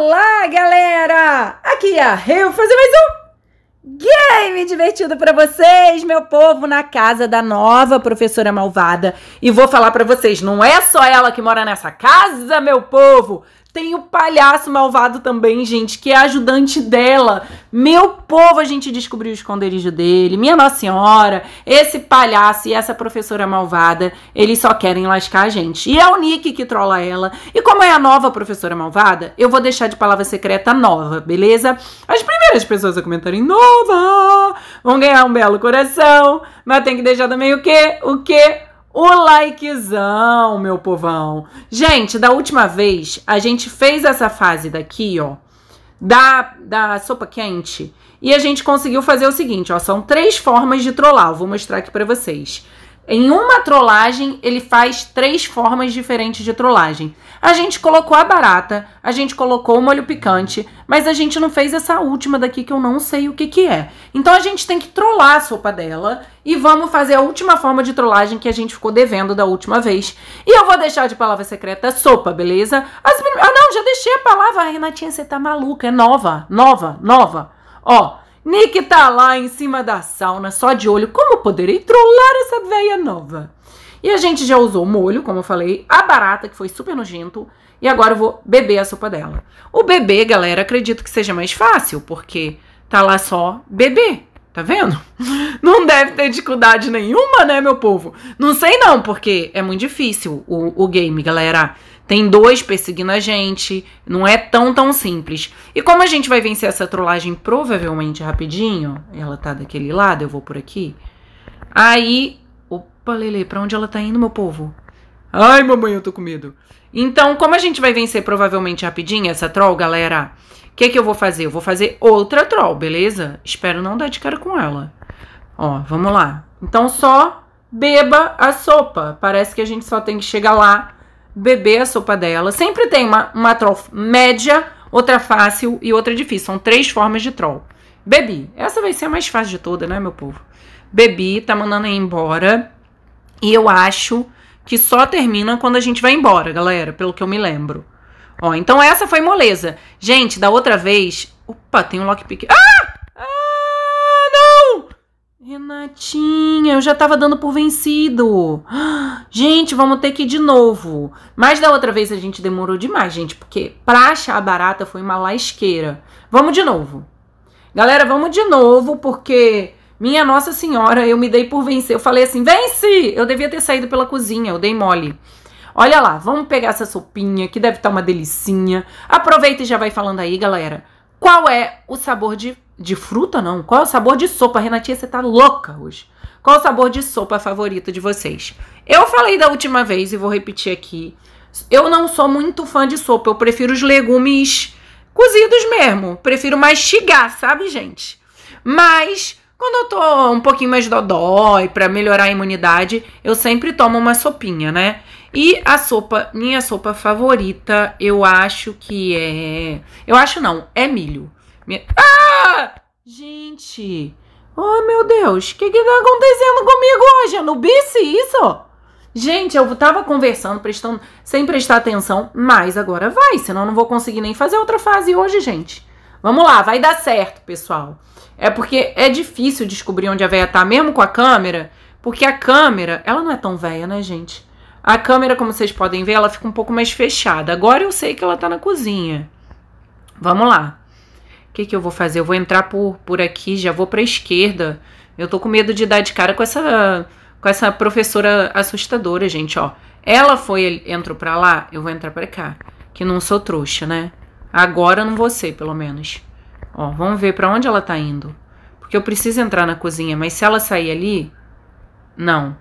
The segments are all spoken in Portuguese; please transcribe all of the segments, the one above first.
Olá, galera! Aqui é a Rio fazer mais um game divertido para vocês, meu povo, na casa da nova professora malvada. E vou falar para vocês, não é só ela que mora nessa casa, meu povo. Tem o palhaço malvado também, gente, que é ajudante dela. Meu povo, a gente descobriu o esconderijo dele. Minha Nossa Senhora, esse palhaço e essa professora malvada, eles só querem lascar a gente. E é o Nick que trola ela. E como é a nova professora malvada, eu vou deixar de palavra secreta nova, beleza? As primeiras pessoas a comentarem nova vão ganhar um belo coração, mas tem que deixar também o quê? O quê? o likezão, meu povão. Gente, da última vez a gente fez essa fase daqui, ó, da, da sopa quente. E a gente conseguiu fazer o seguinte, ó, são três formas de trollar. Eu vou mostrar aqui para vocês. Em uma trollagem, ele faz três formas diferentes de trollagem. A gente colocou a barata, a gente colocou o molho picante, mas a gente não fez essa última daqui que eu não sei o que, que é. Então a gente tem que trollar a sopa dela e vamos fazer a última forma de trollagem que a gente ficou devendo da última vez. E eu vou deixar de palavra secreta sopa, beleza? As... Ah, não, já deixei a palavra. Renatinha, você tá maluca, é nova, nova, nova. Ó, Nick tá lá em cima da sauna, só de olho. Como poderei trollar essa velha nova? E a gente já usou molho, como eu falei, a barata, que foi super nojento. E agora eu vou beber a sopa dela. O bebê, galera, acredito que seja mais fácil, porque tá lá só bebê. Tá vendo? Não deve ter dificuldade nenhuma, né, meu povo? Não sei não, porque é muito difícil o, o game, galera. Tem dois perseguindo a gente. Não é tão, tão simples. E como a gente vai vencer essa trollagem provavelmente rapidinho, ela tá daquele lado, eu vou por aqui. Aí. Opa, Lele, pra onde ela tá indo, meu povo? Ai, mamãe, eu tô com medo. Então, como a gente vai vencer provavelmente rapidinho essa troll, galera, o que, que eu vou fazer? Eu vou fazer outra troll, beleza? Espero não dar de cara com ela. Ó, vamos lá. Então, só beba a sopa. Parece que a gente só tem que chegar lá beber a sopa dela. Sempre tem uma, uma troll média, outra fácil e outra difícil. São três formas de troll. Bebi. Essa vai ser a mais fácil de toda, né, meu povo? Bebi, tá mandando ir embora. E eu acho que só termina quando a gente vai embora, galera, pelo que eu me lembro. Ó, então essa foi moleza. Gente, da outra vez. Opa, tem um lockpick. Ah! Renatinha, eu já tava dando por vencido. Gente, vamos ter que ir de novo. Mas da outra vez a gente demorou demais, gente, porque pra achar a barata foi uma lasqueira. Vamos de novo. Galera, vamos de novo, porque minha Nossa Senhora, eu me dei por vencer. Eu falei assim: vence! Eu devia ter saído pela cozinha, eu dei mole. Olha lá, vamos pegar essa sopinha que deve estar tá uma delicinha. Aproveita e já vai falando aí, galera. Qual é o sabor de, de fruta, não? Qual é o sabor de sopa? Renatinha, você tá louca hoje. Qual é o sabor de sopa favorito de vocês? Eu falei da última vez e vou repetir aqui. Eu não sou muito fã de sopa. Eu prefiro os legumes cozidos mesmo. Prefiro mastigar, sabe, gente? Mas quando eu tô um pouquinho mais dodói para melhorar a imunidade, eu sempre tomo uma sopinha, né? E a sopa, minha sopa favorita, eu acho que é. Eu acho não, é milho. Minha... Ah! Gente! Oh, meu Deus! O que, que tá acontecendo comigo hoje? É no bice isso? Gente, eu tava conversando, prestando, sem prestar atenção, mas agora vai, senão eu não vou conseguir nem fazer outra fase hoje, gente. Vamos lá, vai dar certo, pessoal. É porque é difícil descobrir onde a véia tá, mesmo com a câmera, porque a câmera, ela não é tão velha, né, gente? A câmera, como vocês podem ver, ela fica um pouco mais fechada. Agora eu sei que ela tá na cozinha. Vamos lá. O que, que eu vou fazer? Eu vou entrar por, por aqui, já vou pra esquerda. Eu tô com medo de dar de cara com essa, com essa professora assustadora, gente, ó. Ela foi, entrou pra lá, eu vou entrar pra cá. Que não sou trouxa, né? Agora não vou ser, pelo menos. Ó, vamos ver pra onde ela tá indo. Porque eu preciso entrar na cozinha, mas se ela sair ali... Não.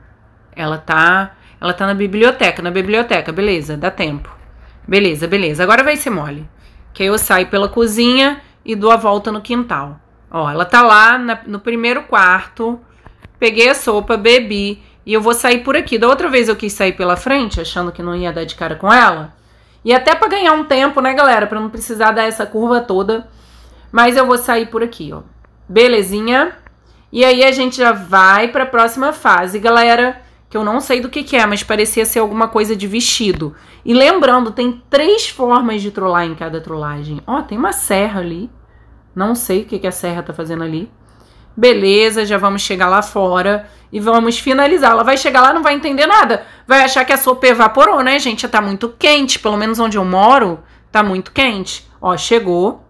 Ela tá ela tá na biblioteca, na biblioteca, beleza, dá tempo. Beleza, beleza. Agora vai ser mole. Que aí eu saio pela cozinha e dou a volta no quintal. Ó, ela tá lá na, no primeiro quarto. Peguei a sopa, bebi e eu vou sair por aqui. Da outra vez eu quis sair pela frente, achando que não ia dar de cara com ela. E até para ganhar um tempo, né, galera, para não precisar dar essa curva toda. Mas eu vou sair por aqui, ó. Belezinha? E aí a gente já vai para a próxima fase, galera que eu não sei do que, que é, mas parecia ser alguma coisa de vestido. E lembrando, tem três formas de trollar em cada trollagem. Ó, tem uma serra ali. Não sei o que, que a serra tá fazendo ali. Beleza, já vamos chegar lá fora e vamos finalizar. Ela vai chegar lá, não vai entender nada. Vai achar que a é sopa evaporou, né, gente? Já tá muito quente, pelo menos onde eu moro, tá muito quente. Ó, chegou.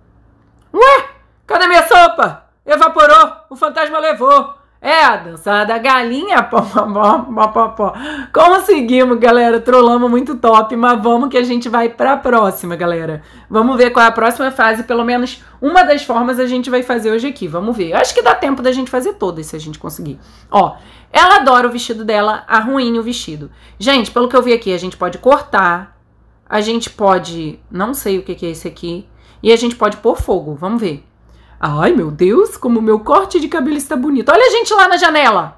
Ué, cadê minha sopa? Evaporou, o fantasma levou. É, a dança da galinha, pó, pó, pó, pó, pó. Conseguimos, galera. Trollamos muito top, mas vamos que a gente vai pra próxima, galera. Vamos ver qual é a próxima fase. Pelo menos uma das formas a gente vai fazer hoje aqui. Vamos ver. acho que dá tempo da gente fazer todas, se a gente conseguir. Ó, ela adora o vestido dela, arruine o vestido. Gente, pelo que eu vi aqui, a gente pode cortar. A gente pode... Não sei o que, que é esse aqui. E a gente pode pôr fogo. Vamos ver. Ai, meu Deus, como meu corte de cabelo está bonito. Olha a gente lá na janela.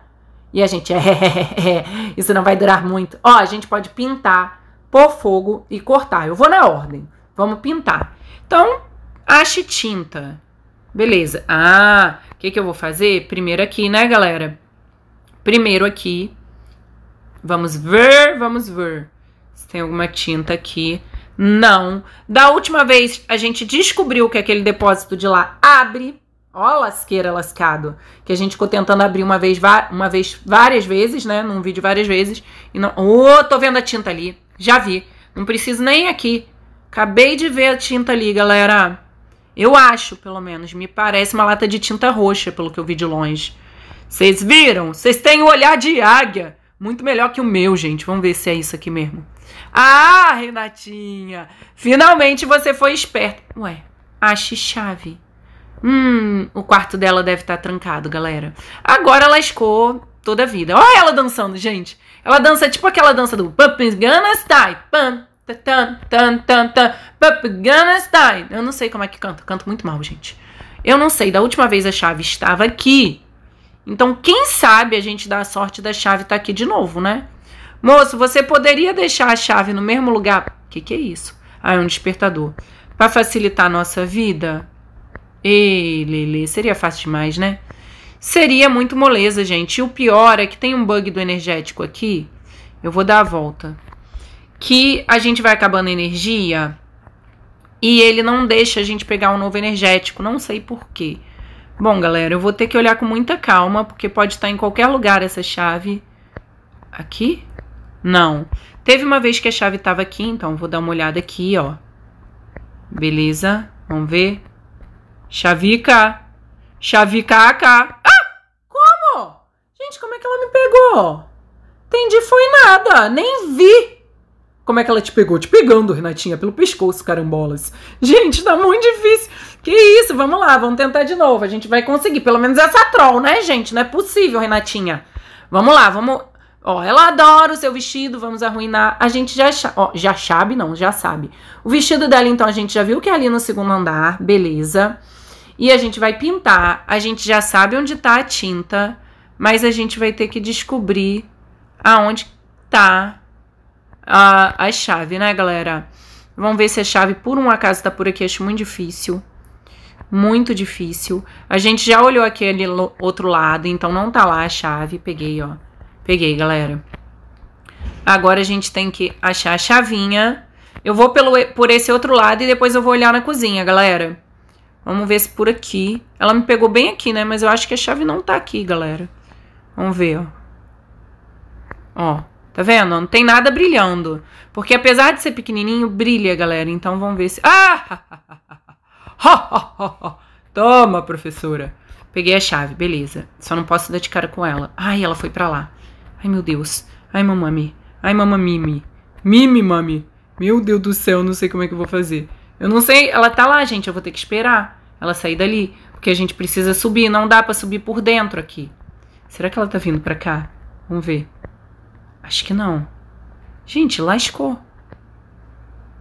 E a gente, é, é, é, é, é isso não vai durar muito. Ó, a gente pode pintar, pôr fogo e cortar. Eu vou na ordem. Vamos pintar. Então, ache tinta. Beleza. Ah, o que, que eu vou fazer? Primeiro aqui, né, galera? Primeiro aqui. Vamos ver, vamos ver. Se tem alguma tinta aqui não. Da última vez a gente descobriu que aquele depósito de lá abre. Ó, lasqueira lascado. Que a gente ficou tentando abrir uma vez, uma vez várias vezes, né? Num vídeo várias vezes. E não. Ô, oh, tô vendo a tinta ali. Já vi. Não preciso nem aqui. Acabei de ver a tinta ali, galera. Eu acho, pelo menos. Me parece uma lata de tinta roxa, pelo que eu vi de longe. Vocês viram? Vocês têm o um olhar de águia. Muito melhor que o meu, gente. Vamos ver se é isso aqui mesmo. Ah, Renatinha, finalmente você foi esperta. Ué, ache chave. Hum, o quarto dela deve estar tá trancado, galera. Agora lascou toda a vida. Olha ela dançando, gente. Ela dança tipo aquela dança do Pumpkin Gonna Style. Pam, tan, tan, tan, tan, Pumpkin Gonna Style. Eu não sei como é que canta. Canto muito mal, gente. Eu não sei. Da última vez a chave estava aqui. Então, quem sabe a gente dá a sorte da chave estar tá aqui de novo, né? Moço, você poderia deixar a chave no mesmo lugar? O que, que é isso? Ah, é um despertador. Para facilitar a nossa vida? Ei, Lele, seria fácil demais, né? Seria muito moleza, gente. E o pior é que tem um bug do energético aqui. Eu vou dar a volta. Que a gente vai acabando a energia e ele não deixa a gente pegar um novo energético. Não sei por quê. Bom, galera, eu vou ter que olhar com muita calma, porque pode estar em qualquer lugar essa chave. Aqui? Não. Teve uma vez que a chave estava aqui, então vou dar uma olhada aqui, ó. Beleza? Vamos ver. Chavica. Chavicaca. Ah! Como? Gente, como é que ela me pegou? Entendi, foi nada. Nem vi. Como é que ela te pegou? Te pegando, Renatinha, pelo pescoço, carambolas. Gente, tá muito difícil. Que isso, vamos lá, vamos tentar de novo. A gente vai conseguir, pelo menos essa troll, né, gente? Não é possível, Renatinha. Vamos lá, vamos Ó, ela adora o seu vestido, vamos arruinar. A gente já, ó, já sabe, não, já sabe. O vestido dela, então, a gente já viu que é ali no segundo andar, beleza. E a gente vai pintar, a gente já sabe onde tá a tinta, mas a gente vai ter que descobrir aonde tá a, a chave, né, galera? Vamos ver se a chave, por um acaso, tá por aqui, acho muito difícil muito difícil. A gente já olhou aquele outro lado, então não tá lá a chave. Peguei, ó. Peguei, galera. Agora a gente tem que achar a chavinha. Eu vou pelo, por esse outro lado e depois eu vou olhar na cozinha, galera. Vamos ver se por aqui. Ela me pegou bem aqui, né? Mas eu acho que a chave não tá aqui, galera. Vamos ver, ó. Ó, tá vendo? Não tem nada brilhando. Porque apesar de ser pequenininho, brilha, galera. Então vamos ver se... Ah! Toma, professora. Peguei a chave, beleza. Só não posso dar de cara com ela. Ai, ela foi pra lá. Ai meu Deus. Ai mamami. Ai mamamimi. Mimi, mami. Meu Deus do céu, não sei como é que eu vou fazer. Eu não sei, ela tá lá, gente, eu vou ter que esperar ela sair dali, porque a gente precisa subir, não dá para subir por dentro aqui. Será que ela tá vindo para cá? Vamos ver. Acho que não. Gente, lascou.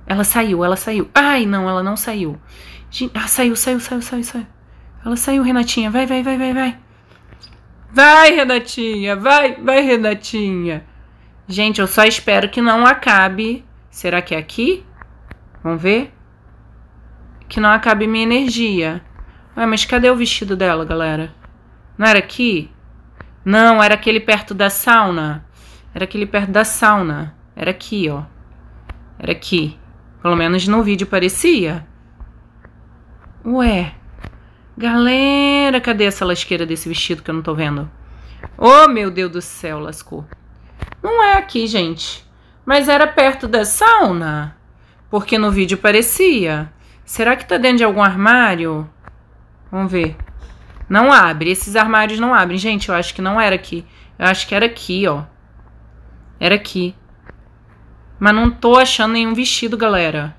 Ela saiu, ela saiu. Ai, não, ela não saiu. Gente, ah, saiu, saiu, saiu, saiu, saiu. Ela saiu, Renatinha. Vai, vai, vai, vai, vai. Vai, Renatinha, vai, vai, Renatinha. Gente, eu só espero que não acabe. Será que é aqui? Vamos ver? Que não acabe minha energia. Ué, mas cadê o vestido dela, galera? Não era aqui? Não, era aquele perto da sauna. Era aquele perto da sauna. Era aqui, ó. Era aqui. Pelo menos no vídeo parecia. Ué. Galera, cadê essa lasqueira desse vestido que eu não tô vendo? Oh, meu Deus do céu, lascou. Não é aqui, gente. Mas era perto da sauna. Porque no vídeo parecia. Será que tá dentro de algum armário? Vamos ver. Não abre. Esses armários não abrem. Gente, eu acho que não era aqui. Eu acho que era aqui, ó. Era aqui. Mas não tô achando nenhum vestido, galera.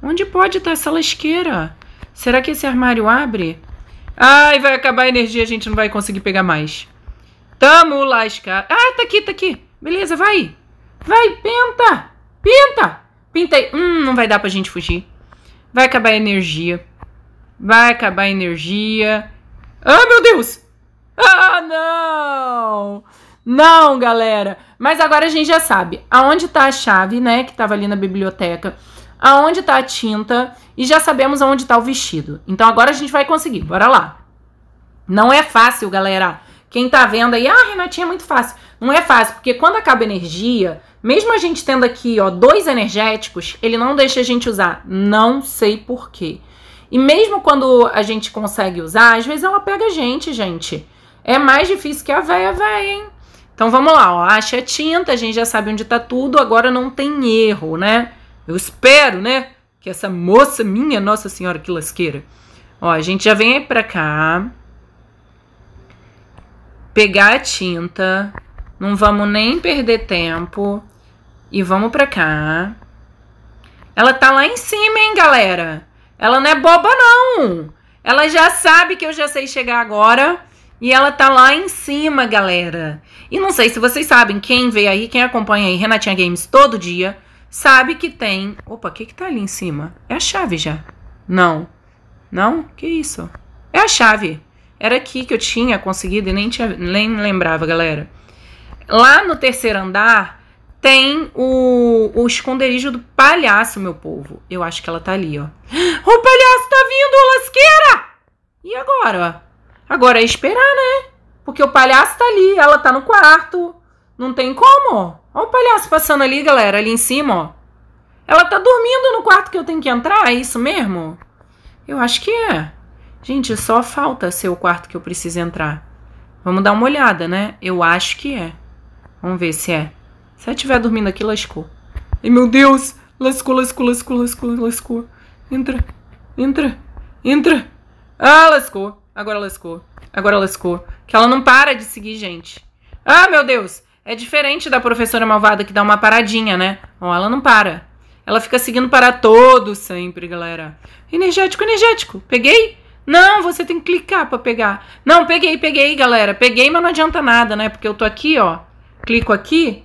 Onde pode estar tá essa lasqueira? Será que esse armário abre? Ai, vai acabar a energia, a gente não vai conseguir pegar mais. Tamo lascado. Ah, tá aqui, tá aqui. Beleza, vai. Vai, pinta. Pinta. Pintei. Hum, não vai dar pra gente fugir. Vai acabar a energia. Vai acabar a energia. Ah, meu Deus. Ah, não. Não, galera. Mas agora a gente já sabe aonde tá a chave, né, que tava ali na biblioteca aonde está a tinta e já sabemos aonde está o vestido. Então agora a gente vai conseguir, bora lá. Não é fácil, galera. Quem tá vendo aí, ah, Renatinha, é muito fácil. Não é fácil, porque quando acaba energia, mesmo a gente tendo aqui, ó, dois energéticos, ele não deixa a gente usar. Não sei por quê. E mesmo quando a gente consegue usar, às vezes ela pega a gente, gente. É mais difícil que a véia, véia, hein? Então vamos lá, ó, acha a tinta, a gente já sabe onde tá tudo, agora não tem erro, né? Eu espero, né? Que essa moça minha, Nossa Senhora, que lasqueira. Ó, a gente já vem pra cá. Pegar a tinta. Não vamos nem perder tempo. E vamos pra cá. Ela tá lá em cima, hein, galera? Ela não é boba, não. Ela já sabe que eu já sei chegar agora. E ela tá lá em cima, galera. E não sei se vocês sabem, quem veio aí, quem acompanha aí Renatinha Games todo dia, sabe que tem. Opa, o que, que tá ali em cima? É a chave já. Não. Não? Que isso? É a chave. Era aqui que eu tinha conseguido e nem, tinha, nem lembrava, galera. Lá no terceiro andar tem o, o esconderijo do palhaço, meu povo. Eu acho que ela tá ali, ó. O palhaço tá vindo, lasqueira! E agora? Agora é esperar, né? Porque o palhaço tá ali, ela tá no quarto. Não tem como. Olha o palhaço passando ali, galera, ali em cima, ó. Ela tá dormindo no quarto que eu tenho que entrar, é isso mesmo? Eu acho que é. Gente, só falta ser o quarto que eu preciso entrar. Vamos dar uma olhada, né? Eu acho que é. Vamos ver se é. Se ela estiver dormindo aqui, lascou. Ai, meu Deus! Lascou, lascou, lascou, lascou, lascou. Entra, entra, entra. Ah, lascou. Agora lascou. Agora lascou. Que ela não para de seguir, gente. Ah, meu Deus! É diferente da professora malvada que dá uma paradinha, né? Bom, ela não para. Ela fica seguindo para todo sempre, galera. Energético, energético. Peguei? Não, você tem que clicar para pegar. Não, peguei, peguei, galera. Peguei, mas não adianta nada, né? Porque eu tô aqui, ó. Clico aqui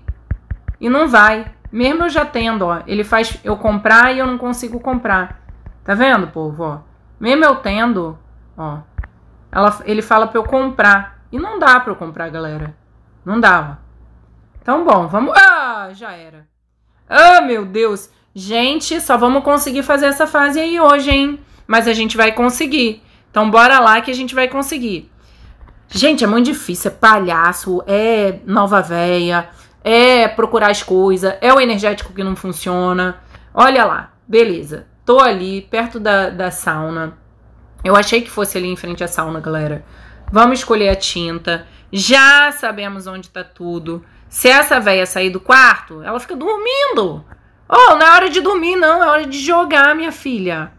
e não vai. Mesmo eu já tendo, ó. Ele faz eu comprar e eu não consigo comprar. Tá vendo, povo? Ó. Mesmo eu tendo, ó. Ela, ele fala para eu comprar. E não dá para eu comprar, galera. Não dá, ó. Então, bom, vamos. Ah, já era. Ah, meu Deus. Gente, só vamos conseguir fazer essa fase aí hoje, hein? Mas a gente vai conseguir. Então, bora lá que a gente vai conseguir. Gente, é muito difícil. É palhaço, é nova véia, é procurar as coisas, é o energético que não funciona. Olha lá, beleza. Tô ali, perto da, da sauna. Eu achei que fosse ali em frente à sauna, galera. Vamos escolher a tinta. Já sabemos onde tá tudo. Se essa velha sair do quarto, ela fica dormindo. Oh, não é hora de dormir, não, é hora de jogar, minha filha.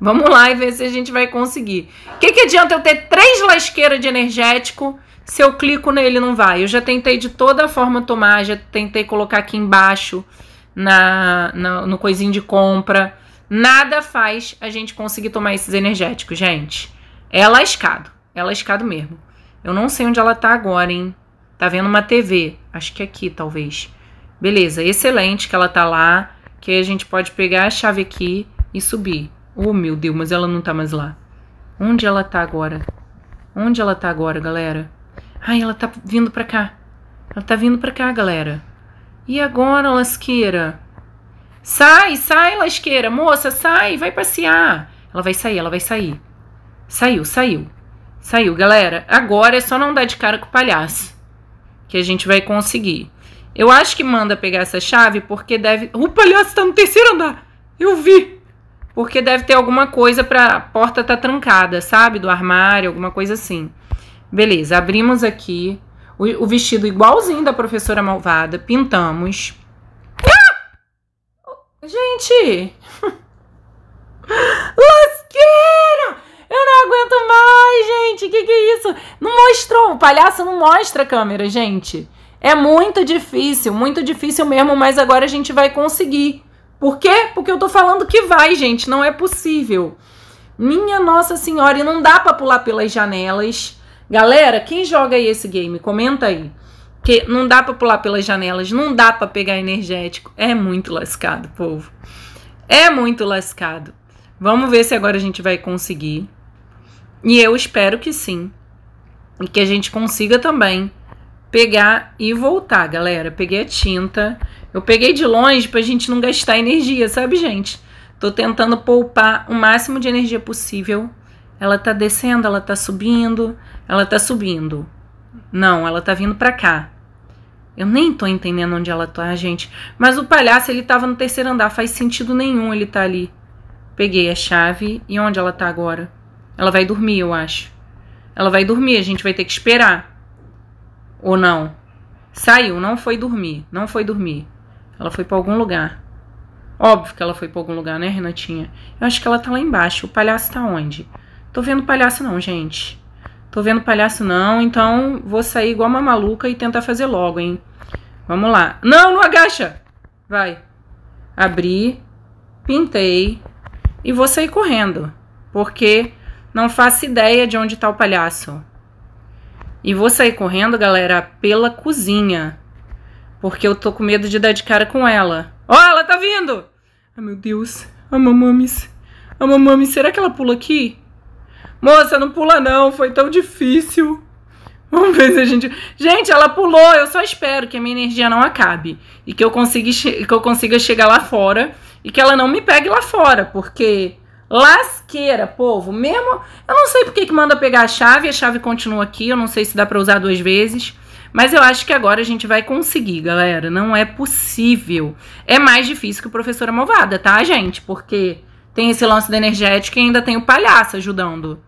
Vamos lá e ver se a gente vai conseguir. O que, que adianta eu ter três lasqueiras de energético se eu clico nele não vai? Eu já tentei de toda forma tomar, já tentei colocar aqui embaixo na, na no coisinho de compra. Nada faz a gente conseguir tomar esses energéticos, gente. É lascado. É lascado mesmo. Eu não sei onde ela tá agora, hein? Tá vendo uma TV. Acho que é aqui, talvez. Beleza, excelente que ela tá lá. Que a gente pode pegar a chave aqui e subir. Oh, meu Deus, mas ela não tá mais lá. Onde ela tá agora? Onde ela tá agora, galera? Ai, ela tá vindo pra cá. Ela tá vindo pra cá, galera. E agora, lasqueira? Sai, sai, lasqueira. Moça, sai, vai passear. Ela vai sair, ela vai sair. Saiu, saiu. Saiu, galera. Agora é só não dar de cara com o palhaço que a gente vai conseguir. Eu acho que manda pegar essa chave porque deve. O palhaço tá no terceiro andar! Eu vi! Porque deve ter alguma coisa pra. A porta tá trancada, sabe? Do armário, alguma coisa assim. Beleza, abrimos aqui. O, o vestido igualzinho da professora malvada. Pintamos. Ah! Gente! Lasquei! Eu não aguento mais, gente. Que que é isso? Não mostrou. O palhaço não mostra a câmera, gente. É muito difícil, muito difícil mesmo, mas agora a gente vai conseguir. Por quê? Porque eu tô falando que vai, gente. Não é possível. Minha Nossa Senhora, e não dá pra pular pelas janelas. Galera, quem joga aí esse game? Comenta aí. Que não dá pra pular pelas janelas, não dá pra pegar energético. É muito lascado, povo. É muito lascado. Vamos ver se agora a gente vai conseguir. E eu espero que sim. E que a gente consiga também pegar e voltar, galera. Peguei a tinta. Eu peguei de longe pra gente não gastar energia, sabe, gente? Tô tentando poupar o máximo de energia possível. Ela tá descendo, ela tá subindo, ela tá subindo. Não, ela tá vindo pra cá. Eu nem tô entendendo onde ela tá, gente. Mas o palhaço, ele tava no terceiro andar. Faz sentido nenhum ele tá ali. Peguei a chave. E onde ela tá agora? Ela vai dormir, eu acho. Ela vai dormir, a gente vai ter que esperar. Ou não? Saiu, não foi dormir, não foi dormir. Ela foi para algum lugar. Óbvio que ela foi para algum lugar, né, Renatinha? Eu acho que ela tá lá embaixo. O palhaço tá onde? Tô vendo palhaço não, gente. Tô vendo palhaço não, então vou sair igual uma maluca e tentar fazer logo, hein? Vamos lá. Não, não agacha. Vai. Abri, pintei e vou sair correndo, porque não faço ideia de onde está o palhaço. E vou sair correndo, galera, pela cozinha. Porque eu tô com medo de dar de cara com ela. Ó, oh, ela tá vindo! Ai, meu Deus. A mamames. A mamames, será que ela pula aqui? Moça, não pula não, foi tão difícil. Vamos ver se a gente. Gente, ela pulou. Eu só espero que a minha energia não acabe. E que eu consiga, che... que eu consiga chegar lá fora. E que ela não me pegue lá fora. Porque Lasqueira, povo. Mesmo. Eu não sei porque que manda pegar a chave, a chave continua aqui. Eu não sei se dá pra usar duas vezes. Mas eu acho que agora a gente vai conseguir, galera. Não é possível. É mais difícil que o professora malvada, tá, gente? Porque tem esse lance da energética e ainda tem o palhaço ajudando.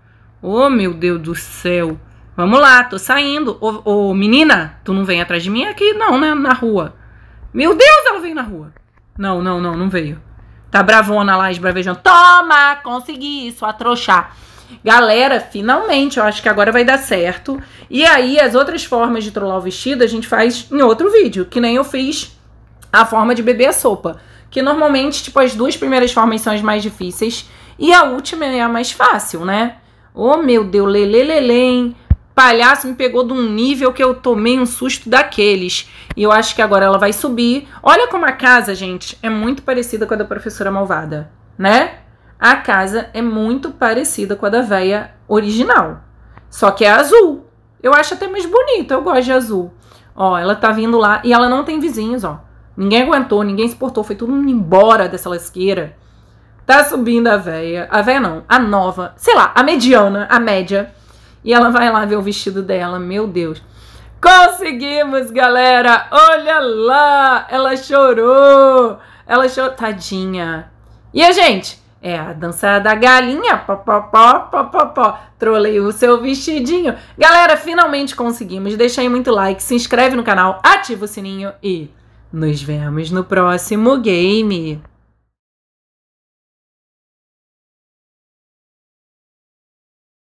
Ô, oh, meu Deus do céu. Vamos lá, tô saindo. Ô, oh, oh, menina, tu não vem atrás de mim aqui, não, né? Na rua. Meu Deus, ela veio na rua. Não, não, não, não veio. Tá bravona lá, esbravejando. Toma, consegui isso, atroxar. Galera, finalmente, eu acho que agora vai dar certo. E aí, as outras formas de trollar o vestido a gente faz em outro vídeo, que nem eu fiz a forma de beber a sopa. Que normalmente, tipo, as duas primeiras formas são as mais difíceis e a última é a mais fácil, né? Oh, meu Deus, lelelelém. Palhaço me pegou de um nível que eu tomei um susto daqueles. E eu acho que agora ela vai subir. Olha como a casa, gente, é muito parecida com a da professora malvada, né? A casa é muito parecida com a da véia original. Só que é azul. Eu acho até mais bonito, eu gosto de azul. Ó, ela tá vindo lá e ela não tem vizinhos, ó. Ninguém aguentou, ninguém suportou, foi todo mundo embora dessa lasqueira. Tá subindo a véia. A véia não, a nova. Sei lá, a mediana, a média e ela vai lá ver o vestido dela. Meu Deus. Conseguimos, galera! Olha lá! Ela chorou! Ela chorou. Tadinha. E a gente? É a dança da galinha. Pó, pó, pó, pó, pó, pó. Trolei o seu vestidinho. Galera, finalmente conseguimos. Deixa aí muito like, se inscreve no canal, ativa o sininho e nos vemos no próximo game.